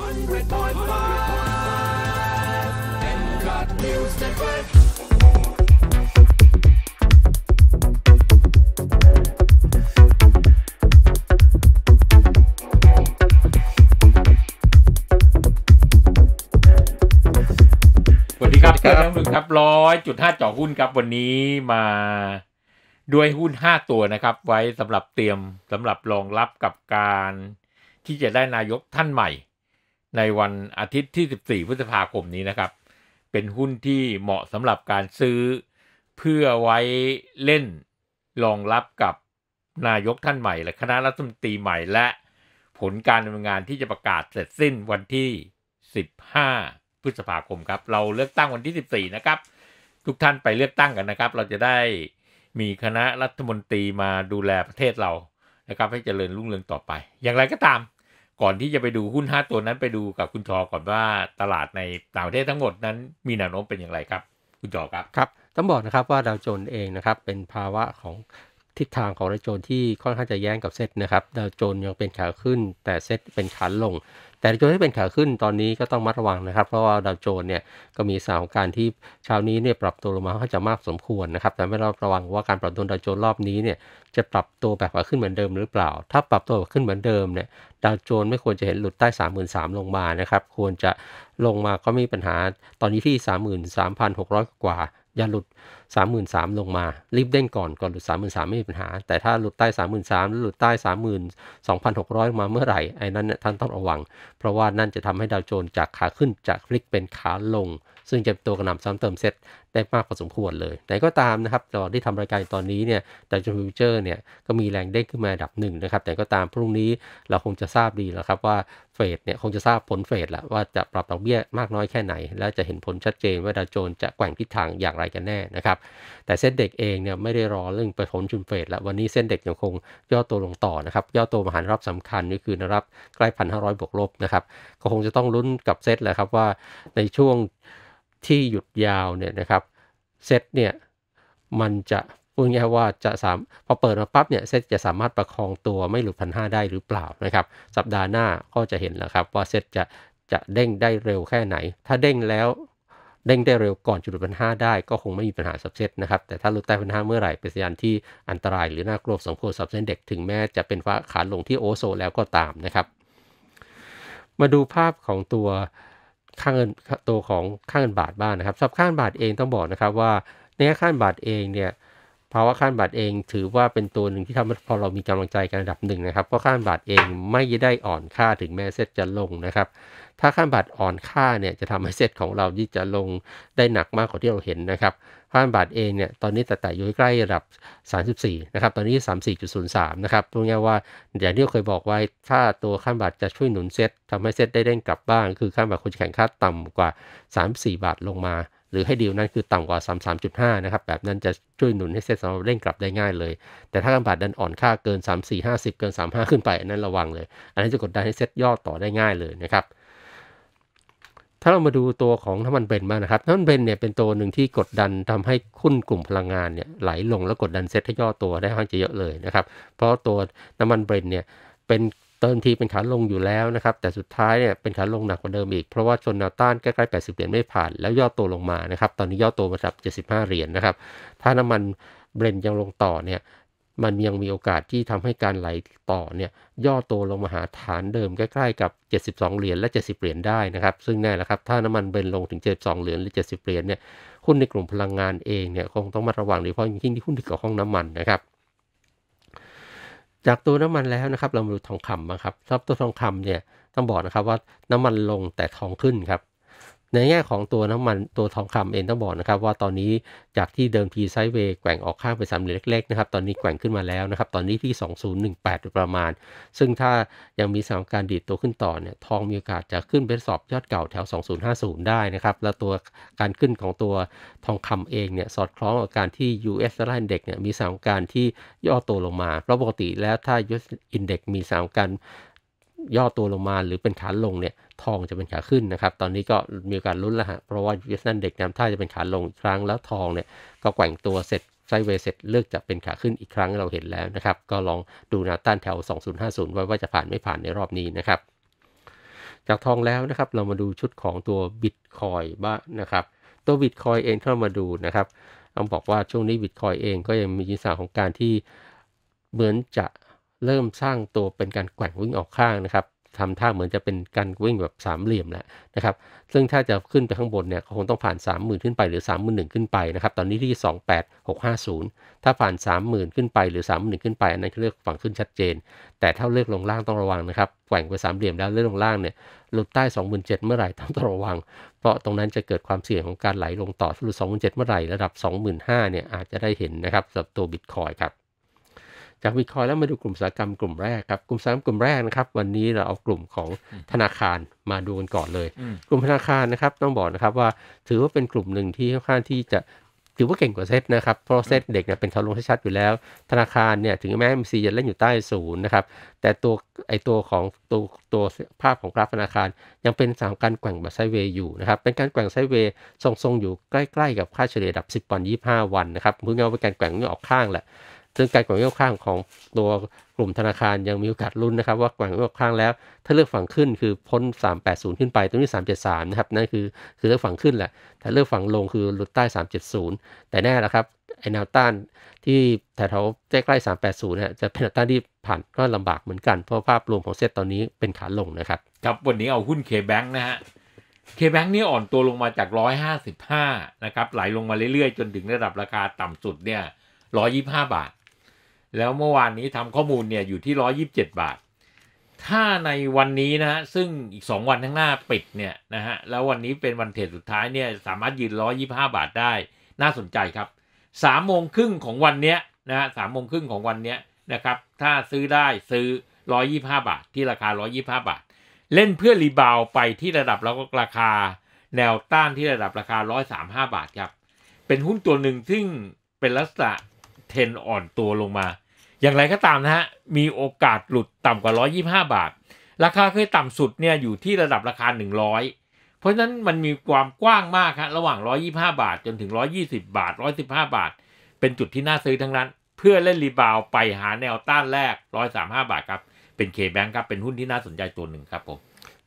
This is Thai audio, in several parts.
สวัสดีครับเพื่อนหนึ่งครับ ร้อยจุดห้าจ่อหุ้นครับวันนี้มาด้วยหุ้นห้าตัวนะครับ ไว้สำหรับเตรียมสำหรับรองรับกับการที่จะได้นายกท่านใหม่ในวันอาทิตย์ที่ 14 พฤษภาคมนี้นะครับ เป็นหุ้นที่เหมาะสำหรับการซื้อเพื่อไว้เล่น รองรับกับนายกท่านใหม่ และคณะรัฐมนตรีใหม่ และผลการดำเนินงานที่จะประกาศเสร็จสิ้นวันที่ 15 พฤษภาคมครับ เราเลือกตั้งวันที่ 14 นะครับ ทุกท่านไปเลือกตั้งกันนะครับ เราจะได้มีคณะรัฐมนตรีมาดูแลประเทศเรานะครับให้เจริญรุ่งเรืองต่อไป อย่างไรก็ตามก่อนที่จะไปดูหุ้น5ตัวนั้นไปดูกับคุณจอก่อนว่าตลาดในต่างประเทศทั้งหมดนั้นมีแนวโน้มเป็นอย่างไรครับคุณจอครับ ครับต้องบอกนะครับว่าดาวโจนเองนะครับเป็นภาวะของทิศทางของดาวโจนที่ค่อนข้างจะแย้งกับเซตนะครับดาวโจนยังเป็นขาขึ้น แต่เซตเป็นขาลงแต่ดาวโจนที่เป็นขาขึ้นตอนนี้ก็ต้องมัดระวังนะครับ เพราะว่าดาวโจนเนี่ยก็มีสาวการที่เช้านี้เนี่ยปรับตัวลงมาเขาจะมากสมควรนะครับแต่ไม่เราระวังว่าการปรับตัวดาวโจนรอบนี้เนี่ยจะปรับตัวแบบขึ้นเหมือนเดิมหรือเปล่าถ้าปรับตัวขึ้นเหมือนเดิมเนี่ยดาวโจนไม่ควรจะเห็นหลุดใต้33,000ลงมานะครับควรจะลงมาก็มีปัญหาตอนนี้ที่ 33,600 กว่าอย่าหลุด33,000 ลงมารีบเด้งก่อนก่อน หลุด 33,000 ไม่มีปัญหา แต่ถ้าหลุดใต้ 33,000หรือหลุดใต้ 32,600มาเมื่อไหร่ ไอ้นั้นท่านต้องระวัง เพราะว่านั่นจะทำให้ดาวโจนจากขาขึ้นจากพลิกเป็นขาลง ซึ่งจะตัวกระหน่ำซ้ำเติมเซ็ตได้มากพอสมควรเลย แต่ก็ตามนะครับตอนที่ทำรายการตอนนี้เนี่ยดาวโจน์ฟิวเจอร์ เนี่ยก็มีแรงเด้งขึ้นมาดับหนึ่งนะครับ แต่ก็ตามพรุ่งนี้เราคงจะทราบดีแล้วครับว่าเฟดเนี่ยคงจะทราบผลเฟดแล้วว่าจะปรับดอกเบี้ยมากน้อยแค่ไหน และจะเห็นผลชัดเจนว่าดาวโจนจะแกว่งทิศทางอย่างไรกันแน่นะครับแต่เส้นเด็กเองเนี่ยไม่ได้รอเรื่องไปผลจุนเฟดแล้ววันนี้เส้นเด็กยังคงย่อตัวลงต่อนะครับย่อตัวมาหารรับสำคัญนี่คือนะครับใกล้พันห้าร้อยบวกลบนะครับก็คงจะต้องลุ้นกับเซตแหละครับ ว่าในช่วงที่หยุดยาวเนี่ยนะครับเซตเนี่ย มันจะพูดง่ายว่าจะสามพอเปิดมาปั๊บ เนี่ย เซตจะสามารถประคองตัวไม่หลุดพันห้าได้หรือเปล่านะครับสัปดาห์หน้าก็จะเห็นแล้วครับว่าเซตจะจะเด้งได้เร็วแค่ไหน ถ้าเด้งแล้วเด้งได้เร็วก่อนจุดพันห้าได้ก็คงไม่มีปัญหาสับเซตนะครับ แต่ถ้าหลุดใต้พันห้าเมื่อไหร่ เป็นสัญญาณที่อันตราย หรือน่ากลัวสองโคสับเซตเด็ก ถึงแม้จะเป็นฟ้าขาลงที่โอโซแล้วก็ตามนะครับ มาดูภาพของตัวค่าเงินตัวของค่าเงินบาทบ้างนนะครับ สับค่าเงินบาทเองต้องบอกนะครับว่าในค่าเงินบาทเองเนี่ยภาวะขั้นบาทเองถือว่าเป็นตัวหนึ่งที่ทำให้พอเรามีกำลังใจกันระดับหนึ่งนะครับเพราะขั้นบาทเองไม่ได้อ่อนค่าถึงแม้เซตจะลงนะครับถ้าขั้นบาทอ่อนค่าเนี่ยจะทำให้เซตของเราที่จะลงได้หนักมากกว่าที่เราเห็นนะครับขั้นบาทเองเนี่ยตอนนี้แต่แต่อยู่ใกล้ระดับ34นะครับตอนนี้34.03นะครับตรงนี้ว่าอย่างที่เราเคยบอกไว้ถ้าตัวขั้นบาทจะช่วยหนุนเซตทำให้เซตได้เด้งกลับบ้าง คือขั้นบาทควรจะแข่งค่าต่ำกว่า 34 บาทลงมาหรือให้ดีลนั้นคือต่ำกว่า3 3 5 นะครับ แบบนั้นจะช่วยหนุนให้เซ็ตสำหรับเร่งกลับได้ง่ายเลย แต่ถ้าการบาทดันอ่อนค่าเกิน 3 4 50 เกิน 3 5 ขึ้นไปอันนั้นระวังเลย อันนั้นจะกดดันให้เซ็ตย่อต่อได้ง่ายเลยนะครับถ้าเรามาดูตัวของน้ำมันเบนมานะครับน้ำมันเบนเนี่ยเป็นตัวหนึ่งที่กดดันทำให้คุ้นกลุ่มพลังงานเนี่ยไหลลงแล้วกดดันเซ็ตให้ย่อตัวได้ค่อนจะเยอะเลยนะครับเพราะตัวน้ำมันเบนเนี่ยเป็นตินทีเป็นขาลงอยู่แล้วนะครับแต่สุดท้ายเนี่ยเป็นขาลงหนักกว่าเดิมอีก เพราะว่าชนแนวต้านใกล้ๆ 80 เหรียญไม่ผ่านแล้วย่อตัวลงมานะครับตอนนี้ย่อตัวมาสับ 75 เหรียญนนะครับถ้าน้ำมันเบรนยังลงต่อเนี่ยมันยังมีโอกาสที่ทำให้การไหลต่อเนี่ยย่อตัวลงมาหาฐานเดิมใกล้ๆกับ 72 เหรียญและ 70 เหรียญได้นะครับซึ่งแน่ละครับถ้าน้ำมันเบรนลงถึง 72 เหรียญหรือ 70 เหรียญเนี่ยหุ้นในกลุ่มพลังงานเองเนี่ยคงต้องมาระวังโดยเฉพาะยิ่งที่หุ้นที่เกี่ยวข้องน้ำมันนะครับจากตัวน้ำมันแล้วนะครับ เรามาดูทองคำบ้างครับสำหรับตัวทองคำเนี่ยต้องบอกนะครับว่าน้ำมันลงแต่ทองขึ้นครับในแง่ของตัวน้ำมัน ตัวทองคำเองต้องบอกนะครับ ว่าตอนนี้จากที่เดิมทีไซด์เวแกว่งออกข้างไปสามเหลี่ยมเล็กๆนะครับตอนนี้แกว่งขึ้นมาแล้วนะครับตอนนี้ที่ 2018 ประมาณ ซึ่งถ้ายังมีสถานการณ์ดีดตัวขึ้นต่อเนี่ยทองมีโอกาสจะขึ้นไปสอบยอดเก่าแถว 2050 ได้นะครับ แล้วตัวการขึ้นของตัวทองคำเองเนี่ยสอดคล้องกับการที่ US d o l l a เด็ก e x เนี่ยมีสถานการณ์ที่ย่อตัวลงมาเพราะปกติแล้วถ้า US นเด็กมีสถานการณ์ย่อตัวลงมาหรือเป็นขาลงเนี่ยทองจะเป็นขาขึ้นนะครับ ตอนนี้ก็มีการลุ้นแล้วฮะ เพราะว่าเวสนันเด็กน้ำท่าจะเป็นขาลงครั้งแล้วทองเนี่ยก็แกว่งตัวเสร็จไซเวสเสร็จเลือกจะเป็นขาขึ้นอีกครั้งเราเห็นแล้วนะครับก็ลองดูนาต้านแถว 2050ไว้ว่าจะผ่านไม่ผ่านในรอบนี้นะครับ จากทองแล้วนะครับเรามาดูชุดของตัวบิตคอยบ้างนะครับตัวบิตคอยเองเข้ามาดูนะครับต้องบอกว่าช่วงนี้บิตคอยเอง ก็ยังมียินสาของการที่เหมือนจะเริ่มสร้างตัวเป็นการแกว่งวิ่งออกข้างนะครับทำท่าเหมือนจะเป็นการวิ่งแบบสามเหลี่ยมแล้วนะครับ ซึ่งถ้าจะขึ้นไปข้างบนเนี่ยคงต้องผ่าน 3 0,000 ขึ้นไปหรือ3 1 0 0 0ขึ้นไปนะครับ ตอนนี้ที่28650 ถ้าผ่าน 30,000 ขึ้นไป หรือ3 1 0 0 0ขึ้นไปอันนั้นเลือกฝั่งขึ้นชัดเจน แต่ถ้าเลือกลงล่างต้องระวังนะครับแกว่งไปสามเหลี่ยมแล้วเลือกลงล่างเนี่ยหลุดใต้27,000เมื่อไหร่ต้องระวัง เพราะตรงนั้นจะเกิดความเสี่ยงของการไหลลงต่อหลุด27,000เมื่อไหร่ระดับ 25,000เนี่ยอาจจะได้เห็นนะครับสำหรับตัวบิตคอยครับจากวิคอยแล้วมาดูกลุ่มสาหกรรมกลุ่มแรกครับ กลุ่มสาหกรรมกลุ่มแรกนะครับวันนี้เราเอากลุ่มของธนาคารมาดูกันก่อนเลย กลุ่มธนาคารนะครับต้องบอกนะครับว่าถือว่าเป็นกลุ่มหนึ่งที่ค่อนข้างที่จะถือว่าเก่งกว่าเซตนะครับเพราะเซตเด็กเนี่ยเป็นทาลงชัดๆอยู่แล้วธนาคารเนี่ยถึงแม้มซีจะเล่นอยู่ใต้ศูนย์นะครับแต่ตัวไอตัวของตัวตัวภาพของกราฟธนาคารยังเป็นสามการแกว่งแบบไซเวย์อยู่นะครับเป็นการแกว่งไซเวย์ทรงๆอยู่ใกล้ๆ กับค่าเฉลี่ยดับ 10วัน25 วันนะครับพอเง่าเป็าการแกว่งนี่ออกข้างแหละซึ่งการแกว่งตัวข้างของตัวกลุ่มธนาคารยังมีโอกาสลุ้นนะครับ ว่าแกว่งตัวข้างแล้ว ถ้าเลือกฝั่งขึ้นคือพ้น 380 ขึ้นไป ตรงนี้ 373 นะครับนั่นคือคือเลือกฝั่งขึ้นแหละ ถ้าเลือกฝั่งลงคือหลุดใต้ 370 แต่แน่ละครับไอแนวต้านที่แถวใกล้ๆ380นียจะเป็นแนวต้านที่ผ่านก็ลำบากเหมือนกัน เพราะภาพรวมของเซตตอนนี้เป็นขาลงนะครับครับ วันนี้เอาหุ้น K-Bank นะฮะแบงค์นี่อ่อนตัวลงมาจาก 155 นะครับไหลลงมาเรื่อยๆ จนถึงระดับราคาต่ำสุดเนี่ย 125 บาทแล้วเมื่อวานนี้ทำข้อมูลเนี่ยอยู่ที่127บาท ถ้าในวันนี้นะฮะซึ่งอีก2วันข้างหน้าปิดเนี่ยนะฮะแล้ววันนี้เป็นวันเทรดสุดท้ายเนี่ยสามารถยืน125 บาทได้ น่าสนใจครับ3โมงครึ่งของวันเนี้ยนะฮะสามโมงครึ่งของวันเนี้ยนะครับถ้าซื้อได้ซื้อ 125 บาท ที่ราคา 125 บาท เล่นเพื่อรีบาวไปที่ระดับแล้วก็ราคาแนวต้านที่ระดับราคา135บาทครับเป็นหุ้นตัวหนึ่งซึ่งเป็นลักษณะเทนอ่อนตัวลงมาอย่างไรก็ตามนะฮะ มีโอกาสหลุดต่ำกว่า 125 บาท ราคาเคยต่ำสุดเนี่ยอยู่ที่ระดับราคา 100 เพราะฉะนั้นมันมีความกว้างมากับระหว่าง 125 บาทจนถึง 120 บาท 115 บาท เป็นจุดที่น่าซื้อทั้งนั้น เพื่อเล่นรีบาวไปหาแนวต้านแรก 135 บาทครับ เป็นเคแบงครับ เป็นหุ้นที่น่าสนใจตัวหนึ่งครับผม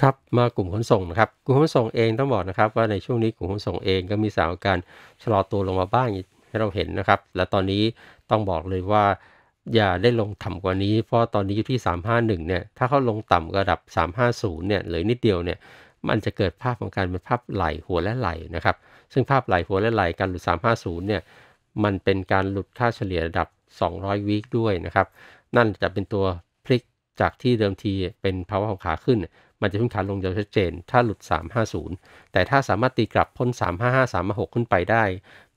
ครับมากลุ่มขนส่งนะครับกลุ่มขนส่งเองต้องบอกนะครับว่าในช่วงนี้กลุ่มขนส่งเองก็มีสาวการชะลอตัวลงมาบ้างให้เราเห็นนะครับและตอนนี้ต้องบอกเลยว่าอย่าได้ลงต่ำกว่านี้ เพราะตอนนี้อยู่ที่ 351 เนี่ย ถ้าเขาลงต่ำระดับ 350 เนี่ย เหลือนิดเดียว เนี่ย มันจะเกิดภาพของการเป็นภาพไหลหัวและไหลนะครับ ซึ่งภาพไหลหัวและไหลการหลุด 350 เนี่ย มันเป็นการหลุดค่าเฉลี่ยระดับ 200วิคด้วยนะครับ นั่นจะเป็นตัวพลิกจากที่เดิมทีเป็นภาวะของขาขึ้น มันจะขึ้นขาลงอย่างชัดเจน ถ้าหลุด 350 แต่ถ้าสามารถตีกลับพ้น 355 356ขึ้นไปได้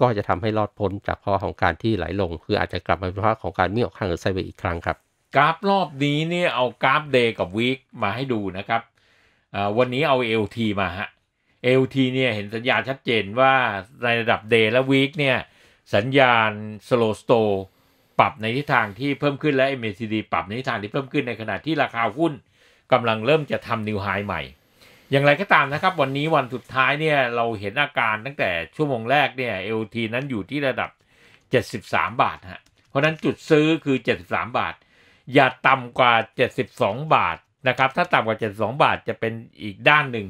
ก็จะทำให้รอดพ้นจากข้อของการที่ไหลลง คืออาจจะกลับมาเป็นภาพของการมีออกข้างหรือไซเวอีกครั้งครับ กราฟรอบนี้เนี่ยเอากราฟเดย์กับวีคมาให้ดูนะครับวันนี้เอา LT มาฮะ LT เนี่ยเห็นสัญญาณชัดเจนว่าในระดับเดย์และวีคเนี่ย สัญญาณสโลสโตปรับในทิศทางที่เพิ่มขึ้นและ MACD ปรับในทิศทางที่เพิ่มขึ้นในขณะที่ราคาหุ้นกำลังเริ่มจะทำนิวไฮใหม่อย่างไรก็ตามนะครับ วันนี้วันสุดท้ายเนี่ยเราเห็นอาการตั้งแต่ชั่วโมงแรกเนี่ยเอลทีนั้นอยู่ที่ระดับ 73 บาทฮะเพราะนั้นจุดซื้อคือ 73 บาท อย่าต่ำกว่า 72 บาท นะครับถ้าต่ำกว่า 72 บาทจะเป็นอีกด้านหนึ่ง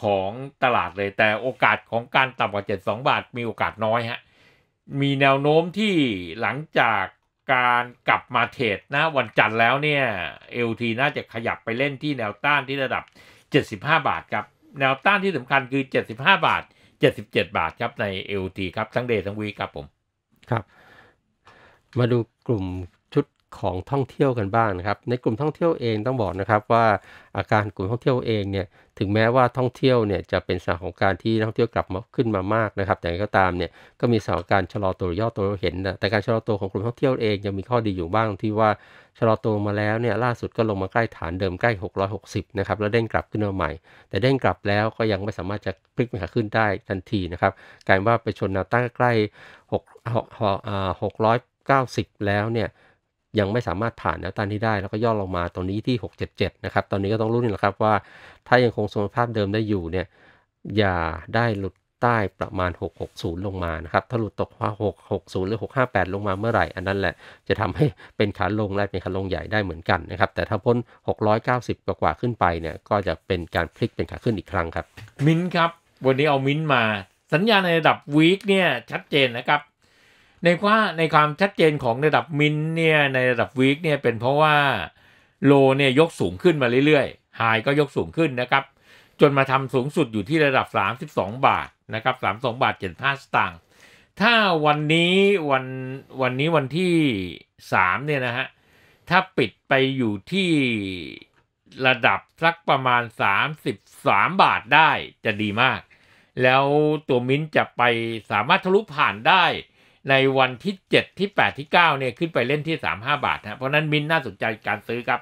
ของตลาดเลยแต่โอกาสของการต่ำกว่า 72 บาท มีโอกาสน้อยฮะมีแนวโน้มที่หลังจากการกลับมาเทรดนะวันจันทร์แล้วเนี่ยเอลทีน่าจะขยับไปเล่นที่แนวต้านที่ระดับ75 บาทครับแนวต้านที่สำคัญคือ 75 บาท 77 บาทครับใน LT ครับ ทั้งเดย์ทั้งวีครับผมครับ มาดูกลุ่มของท่องเที่ยวกันบ้างนะครับ ในกลุ่มท่องเที่ยวเองต้องบอกนะครับว่าอาการกลุ่มท่องเที่ยวเองเนี่ย ถึงแม้ว่าท่องเที่ยวเนี่ยจะเป็นสถานของการที่ท่องเที่ยวกลับมาขึ้นมามากนะครับ แต่ก็ตามเนี่ยก็มีสถานการณ์ชะลอตัวย่อตัวเห็นนะแต่การชะลอตัวของกลุ่มท่องเที่ยวเองยังมีข้อดีอยู่บ้าง ที่ว่าชะลอตัวมาแล้วเนี่ย ล่าสุดก็ลงมาใกล้ฐานเดิมใกล้ 660นะครับ แล้วเด้งกลับขึ้นมาใหม่ แต่เด้งกลับแล้วก็ยังไม่สามารถจะพลิกมาขึ้นได้ทันทีนะครับกลายว่าไปชนแนวต้านใกล้6 6 690 แล้วเนี่ยยังไม่สามารถผ่านแนวต้านที่ได้แล้วก็ย่อลงมาตรงนี้ที่ 677นะครับตอนนี้ก็ต้องรู้นี่แหละครับว่า ถ้ายังคงสมรภาพเดิมได้อยู่เนี่ยอย่าได้หลุดใต้ประมาณ 660 ลงมานะครับถ้าหลุดตกว่า660หรือ658 ลงมาเมื่อไหร่ อันนั้นแหละจะทำให้เป็นขาลงและเป็นขาลงใหญ่ได้เหมือนกันนะครับแต่ถ้าพ้น 690กกว่าขึ้นไปเนี่ยก็จะเป็นการพลิกเป็นขาขึ้นอีกครั้งครับมิ้นครับวันนี้เอามิ้นมาสัญญาณในระดับวีคเนี่ยชัดเจนนะครับในว่าในความชัดเจนของระดับมินเนี่ยในระดับวีคเนี่ยเป็นเพราะว่าโลเนี่ยยกสูงขึ้นมาเรื่อยๆไฮก็ยกสูงขึ้นนะครับ จนมาทำสูงสุดอยู่ที่ระดับ 32 บาทนะครับ32 บาท75สตางค์ถ้าวันนี้วันวันนี้วันที่3เนี่ยนะฮะถ้าปิดไปอยู่ที่ระดับสักประมาณ 33 บาทได้จะดีมาก แล้วตัวมิ้นจะไปสามารถทะลุผ่านได้ในวันที่ 7 ที่ 8 ที่9เนี่ยขึ้นไปเล่นที่ 35 บาทนะเพราะนั้นมินน่าสนใจการซื้อครับ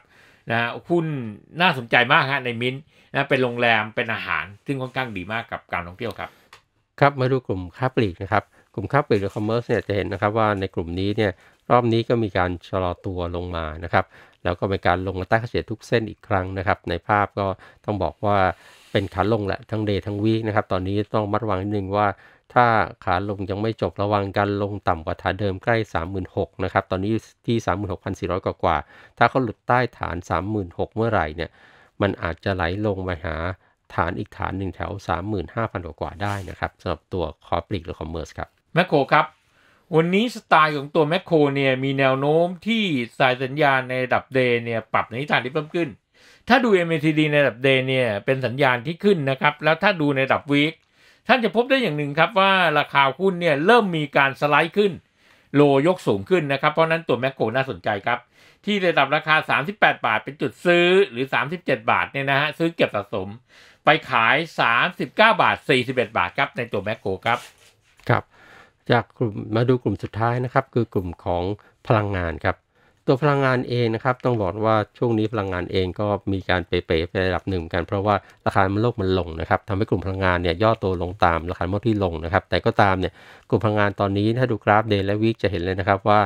นะฮะหุ้นน่าสนใจมากฮะในมินนะเป็นโรงแรมเป็นอาหาร ซึ่งค่อนข้างดีมากกับการท่องเที่ยวครับ ครับมาดูกลุ่มค้าปลีกนะครับ กลุ่มค้าปลีกหรือคอมเมอร์สเนี่ยจะเห็นนะครับว่าในกลุ่มนี้เนี่ยรอบนี้ก็มีการชะลอตัวลงมานะครับ แล้วก็เป็นการลงมาใต้เสียทุกเส้นอีกครั้งนะครับ ในภาพก็ต้องบอกว่าเป็นขาลงแหละทั้งเดย์ทั้งวีคนะครับตอนนี้ต้องมัดระวังนิดนึงว่าถ้าขาลงยังไม่จบระวังการลงต่ำกว่าฐานเดิมใกล้ 36,000 นะครับ ตอนนี้ที่ 36,400 กว่ากว่า ถ้าเขาหลุดใต้ฐาน 36,000 เมื่อไหร่เนี่ยมันอาจจะไหลลงไปหาฐานอีกฐานหนึ่งแถว 35,000 กว่ากว่าได้นะครับสำหรับตัวคอปริกหรือคอมเมอร์สครับแมคโครครับ วันนี้สไตล์ของตัวแมคโครเนี่ยมีแนวโน้มที่สายสัญญาณในระดับเดย์เนี่ยปรับในทิศทางที่เพิ่มขึ้น ถ้าดู MACD ในระดับเดย์เนี่ยเป็นสัญญาณที่ขึ้นนะครับแล้วถ้าดูในระดับวีคท่านจะพบได้อย่างหนึ่งครับว่าราคาหุ้นเนี่ยเริ่มมีการสไลด์ขึ้น โลยกสูงขึ้นนะครับเพราะนั้นตัวแมคโครน่าสนใจครับ ที่ระดับราคา 38 บาท เป็นจุดซื้อหรือ 37 บาทเนี่ยนะฮะซื้อเก็บสะสมไปขาย 39 บาท 41 บาทครับในตัวแมคโครครับ ครับจากกลุ่มมาดูกลุ่มสุดท้ายนะครับ คือกลุ่มของพลังงานครับตัวพลังงานเองนะครับต้องบอกว่าช่วงนี้พลังงานเองก็มีการเป๋ๆไประดับหนึ่ง กันเพราะว่าราคามโลกมันลงนะครับทำให้กลุ่มพลังงานเนี่ยย่อตัวลงตามราคาโมดที่ลงนะครับแต่ก็ตามเนี่ยกลุ่มพลังงานตอนนี้ถ้าดูกราฟเดย์และวีคจะเห็นเลยนะครับว่า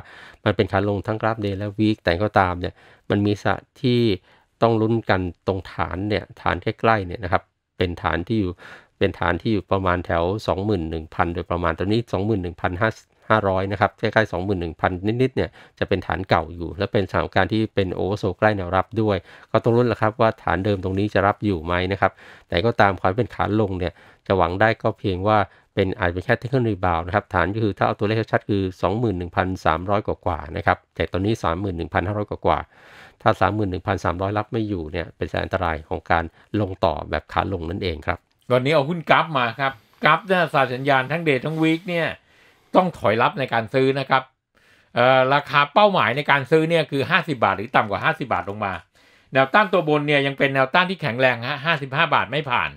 มันเป็นขาลงทั้งกราฟเดย์และวีคแต่ก็ตามเนี่ยมันมีสะที่ต้องลุ้นกันตรงฐานเนี่ยฐานใกล้ๆเนี่ยนะครับเป็นฐานที่อยู่เป็นฐานที่อยู่ประมาณแถว 21,000โดยประมาณตอนนี้ 21,000 5 0 0 นะครับ ใกล้ๆ 21,000 นิดๆ เนี่ย จะเป็นฐานเก่าอยู่ และเป็นสถานการณ์ที่เป็นโอเวอร์โซใกล้แนวรับด้วย ก็ต้องรุ้นละครับว่าฐานเดิมตรงนี้จะรับอยู่ไหมนะครับ แต่ก็ตามความเป็นขาลงเนี่ย จะหวังได้ก็เพียงว่า เป็นอาจเป็นแค่เทคนโลรีบาวนะครับ ฐานก็คือถ้าเอาตัวเลขชัดคือ 21,300 กว่าๆ นะครับ แต่ตอนนี้ 31,500 กว่าๆ ถ้า 31,300 รับไม่อยู่ เนี่ย เป็นอันตรายของการลงต่อแบบขาลงนั่นเองครับ วันนี้เอาหุ้นกราฟมาครับ กราฟเนี่ย สาสัญญาณทั้งเดททั้งวีคเนี่ยต้องถอยรับในการซื้อนะครับราคาเป้าหมายในการซื้อเนี่ยคือ 50 บาทหรือต่ำกว่า 50 บาทลงมา แนวต้านตัวบนเนี่ยยังเป็นแนวต้านที่แข็งแรงฮะ55 บาทไม่ผ่าน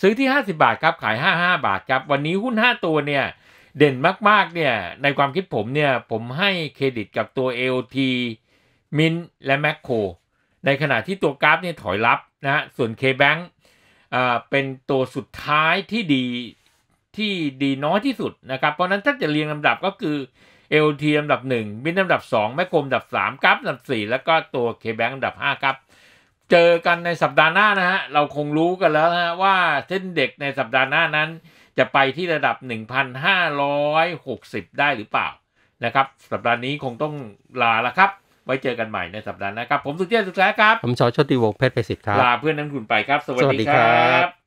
ซื้อที่ 50 บาทครับขาย 55 บาทครับวันนี้หุ้น 5 ตัวเนี่ย เด่นมากๆเนี่ยในความคิดผมเนี่ย ผมให้เครดิตกับตัว AOT มินและแมคโครในขณะที่ตัวกราฟเนี่ยถอยรับนะส่วน K-Bank เป็นตัวสุดท้ายที่ดีที่ดีน้อยที่สุดนะครับ เพราะนั้นถ้าจะเรียงลำดับก็คือ LT ลำดับ 1 บินลำดับ2แมคโครลำดับ3กัฟลำดับ4แล้วก็ตัว K-Bank ลำดับ5ครับเจอกันในสัปดาห์หน้านะฮะเราคงรู้กันแล้วนะว่าเส้นเด็กในสัปดาห์หน้านั้น จะไปที่ระดับ 1,560 ได้หรือเปล่านะครับ สัปดาห์นี้คงต้องลาละครับไว้เจอกันใหม่ในสัปดาห์หน้าครับผมสุเทพสุขแล้ครับผมชอชติวงศ์เพชรไปสิทธิ์ครับลาเพื่อนนักทุนไปครับ สวัสดีครับ